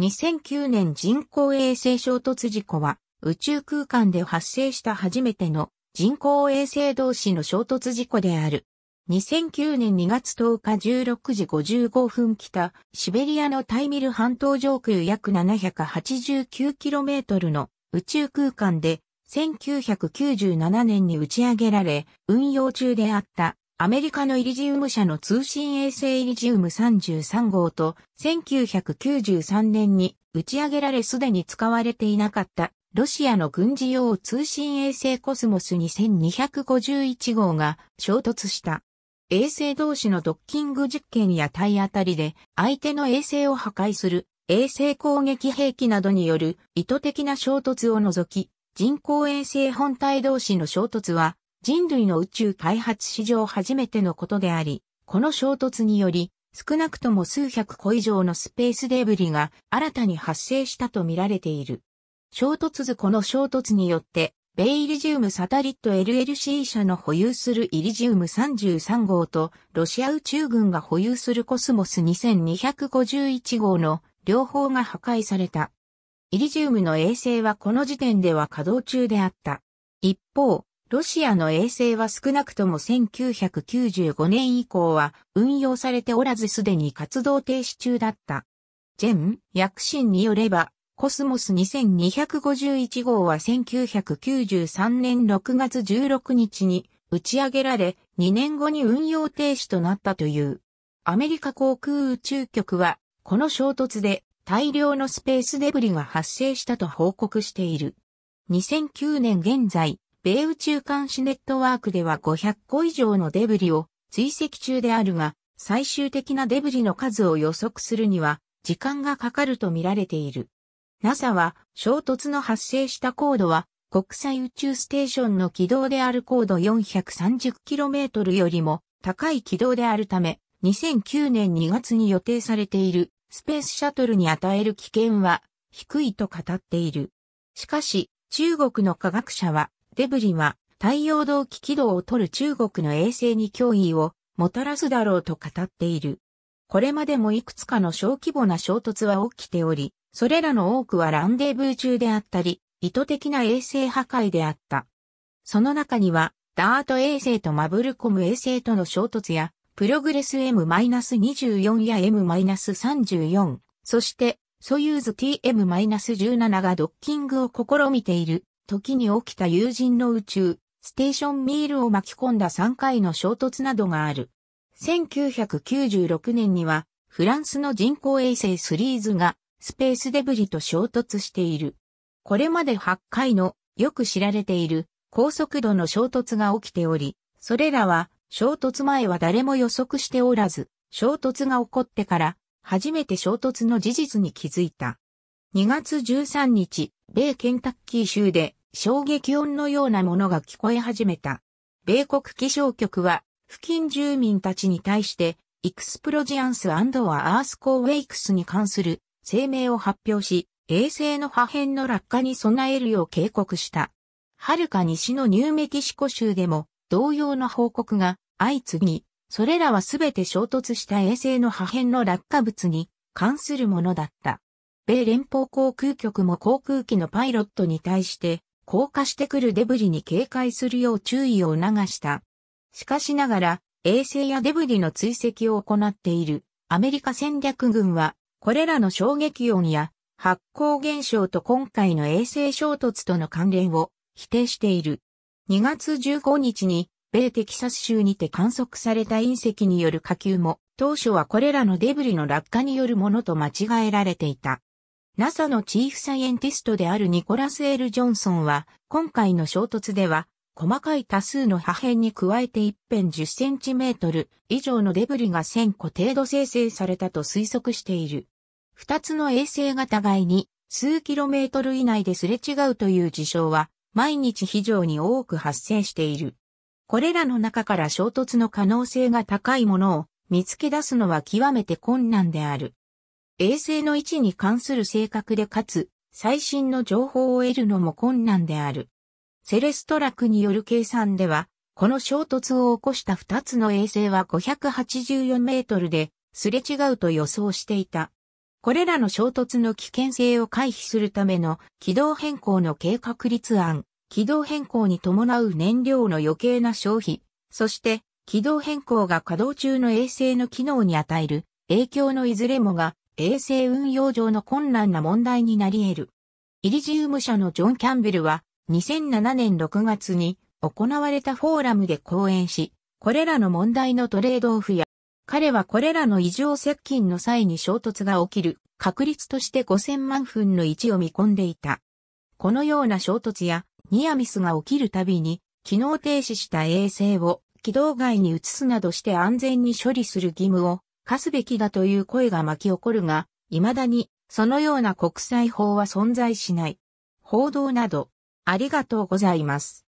2009年人工衛星衝突事故は宇宙空間で発生した初めての人工衛星同士の衝突事故である。2009年2月10日16時55分北、シベリアのタイミル半島上空約 789km の宇宙空間で1997年に打ち上げられ運用中であったアメリカのイリジウム社の通信衛星イリジウム33号と1993年に打ち上げられすでに使われていなかったロシアの軍事用通信衛星コスモス2251号が衝突した。衛星同士のドッキング実験や体当たりで相手の衛星を破壊する衛星攻撃兵器などによる意図的な衝突を除き人工衛星本体同士の衝突は人類の宇宙開発史上初めてのことであり、この衝突により、少なくとも数百個以上のスペースデブリが新たに発生したと見られている。衝突図この衝突によって、ベイリジウムサタリット LLC 社の保有するイリジウム33号とロシア宇宙軍が保有するコスモス2251号の両方が破壊された。イリジウムの衛星はこの時点では稼働中であった。一方、ロシアの衛星は少なくとも1995年以降は運用されておらずすでに活動停止中だった。ジェン、ヤクシンによれば、コスモス2251号は1993年6月16日に打ち上げられ、2年後に運用停止となったという。アメリカ航空宇宙局は、この衝突で大量のスペースデブリが発生したと報告している。2009年現在、米宇宙監視ネットワークでは500個以上のデブリを追跡中であるが、最終的なデブリの数を予測するには、時間がかかると見られている。NASA は、衝突の発生した高度は、国際宇宙ステーションの軌道である高度 430km よりも高い軌道であるため、2009年2月に予定されているスペースシャトルに与える危険は低いと語っている。しかし、中国の科学者はデブリは太陽動機軌道を取る中国の衛星に脅威をもたらすだろうと語っている。これまでもいくつかの小規模な衝突は起きており、それらの多くはランデーブー中であったり、意図的な衛星破壊であった。その中には、ダート衛星とマブルコム衛星との衝突や、プログレス M-24 や M-34、そして、ソユーズ TM-17 がドッキングを試みている時に起きた友人の宇宙、ステーションミールを巻き込んだ3回の衝突などがある。1996年には、フランスの人工衛星スリーズがスペースデブリと衝突している。これまで8回のよく知られている高速度の衝突が起きており、それらは衝突前は誰も予測しておらず、衝突が起こってから初めて衝突の事実に気づいた。2月13日、米ケンタッキー州で衝撃音のようなものが聞こえ始めた。米国気象局は、付近住民たちに対して、エクスプロジアンスアアースコーウェイクスに関する声明を発表し、衛星の破片の落下に備えるよう警告した。遥か西のニューメキシコ州でも同様の報告が相次ぎ、それらはすべて衝突した衛星の破片の落下物に関するものだった。米連邦航空局も航空機のパイロットに対して降下してくるデブリに警戒するよう注意を促した。しかしながら、衛星やデブリの追跡を行っているアメリカ戦略軍は、これらの衝撃音や発光現象と今回の衛星衝突との関連を否定している。2月15日に、米テキサス州にて観測された隕石による火球も、当初はこれらのデブリの落下によるものと間違えられていた。NASA のチーフサイエンティストであるニコラス・エル・ジョンソンは、今回の衝突では、細かい多数の破片に加えて一辺10センチメートル以上のデブリが1000個程度生成されたと推測している。二つの衛星が互いに数キロメートル以内ですれ違うという事象は毎日非常に多く発生している。これらの中から衝突の可能性が高いものを見つけ出すのは極めて困難である。衛星の位置に関する正確でかつ最新の情報を得るのも困難である。セレストラクによる計算では、この衝突を起こした2つの衛星は584メートルですれ違うと予想していた。これらの衝突の危険性を回避するための軌道変更の計画立案、軌道変更に伴う燃料の余計な消費、そして軌道変更が稼働中の衛星の機能に与える影響のいずれもが衛星運用上の困難な問題になり得る。イリジウム社のジョン・キャンベルは2007年6月に行われたフォーラムで講演し、これらの問題のトレードオフや、彼はこれらの異常接近の際に衝突が起きる確率として5000万分の1を見込んでいた。このような衝突やニアミスが起きるたびに、機能停止した衛星を軌道外に移すなどして安全に処理する義務を課すべきだという声が巻き起こるが、未だにそのような国際法は存在しない。報道など、ありがとうございます。